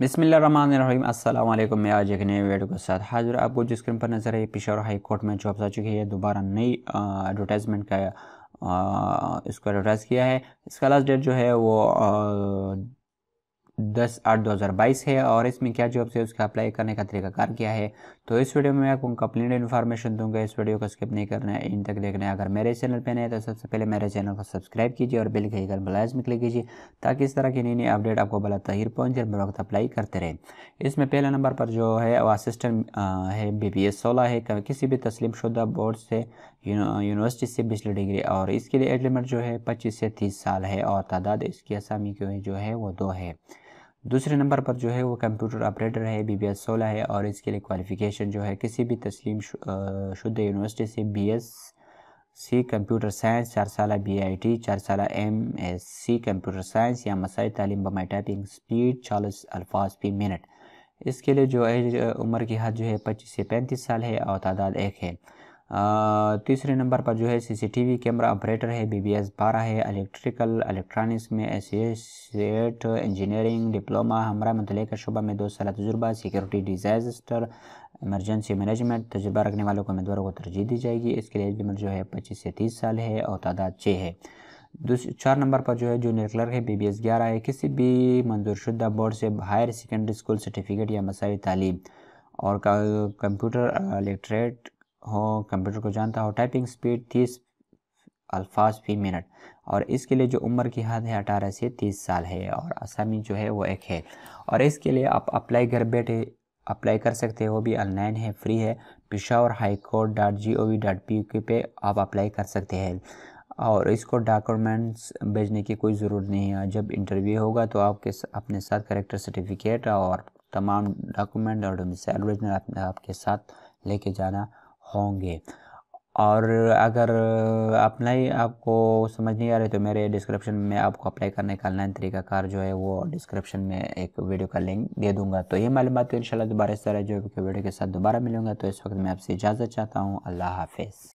बिसमीम अल्लाम मैं आज एक नए वीडियो के साथ हाजिर आपको जिस स्क्रीन पर नज़र है पिशावर हाई कोर्ट में जॉब्स आ चुकी है दोबारा नई एडवर्टाइजमेंट का आ, इसको एडवर्टाइज़ किया है इसका लास्ट डेट जो है वो दस आठ दो हज़ार बाईस है और इसमें क्या जॉब्स है उसका अप्लाई करने का तरीकाकार क्या है तो इस वीडियो में मैं आपको कंप्लीट इन्फॉर्मेशन दूंगा इस वीडियो को स्किप नहीं करना है इन तक देखना है अगर मेरे चैनल पर नए तो सबसे पहले मेरे चैनल को सब्सक्राइब कीजिए और बिल कही कर बलाज में क्लिक कीजिए ताकि इस तरह की नई नई अपडेट आपको बला तहिर पहुँच और वक्त अप्लाई करते रहें इसमें पहला नंबर पर जो है वो असिस्टेंट है बी पी एस सोलह है किसी भी तस्लीम शुदा बोर्ड से यूनिवर्सिटी से बिजली डिग्री और इसके लिए एडलिमेंट लिमिट जो है पच्चीस से तीस साल है और तादाद इसकी असामी जो है वो दो है दूसरे नंबर पर जो है वो कंप्यूटर ऑपरेटर है बी बी एस सोलह है और इसके लिए क्वालिफ़िकेशन जो है किसी भी तस्लीम शुद्ध यूनिवर्सिटी से B S C computer science चार साल बी आई टी चार साल M S C computer science या मसाई तालीम बमाई टाइपिंग स्पीड चालीस अल्फाज फी मिनट इसके लिए जो है उम्र की हद जो है पच्चीस से पैंतीस साल है और तादाद एक है तीसरे नंबर पर जो है सीसीटीवी कैमरा ऑपरेटर है बीबीएस बारह है इलेक्ट्रिकल इलेक्ट्रॉनिक्स में एसोसिएट इंजीनियरिंग डिप्लोमा हमारा मतलब का शुबा में दो साल तजुर्बा सिक्योरिटी डिजास्टर इमरजेंसी मैनेजमेंट तजुर्बा रखने वालों को उम्मीदवारों को तरजीह दी जाएगी इसके लिए लिमिट जो है पच्चीस से तीस साल है और तादाद छः है चार नंबर पर जो है जूनियर क्लर्क है बी बी एस ग्यारह है किसी भी मंजूरशुदा बोर्ड से हायर सेकेंडरी स्कूल सर्टिफिकेट या मसाई तालीम और कंप्यूटर इलेक्ट्रेट हो कंप्यूटर को जानता हो टाइपिंग स्पीड तीस अल्फाज फी मिनट और इसके लिए जो उम्र की हद है अठारह से तीस साल है और आसामी जो है वो एक है और इसके लिए आप अप्लाई घर बैठे अप्लाई कर सकते हो भी ऑनलाइन है फ्री है Peshawar high court dot G O V dot P K पे आप अप्लाई कर सकते हैं और इसको डॉक्यूमेंट्स भेजने की कोई ज़रूरत नहीं है जब इंटरव्यू होगा तो आपके अपने साथ करेक्टर सर्टिफिकेट और तमाम डॉक्यूमेंट और डोमिसाइल ओरिजिनल आपके साथ लेके जाना होंगे और अगर अप्लाई आपको समझ नहीं आ रही तो मेरे डिस्क्रिप्शन में आपको अप्लाई करने का ऑनलाइन कार जो है वो डिस्क्रिप्शन में एक वीडियो का लिंक दे दूंगा तो ये मालूम तो इन दोबारा इस तरह जो वीडियो के साथ दोबारा मिलूंगा तो इस वक्त मैं आपसे इजाज़त चाहता हूँ अल्लाह हाफिज़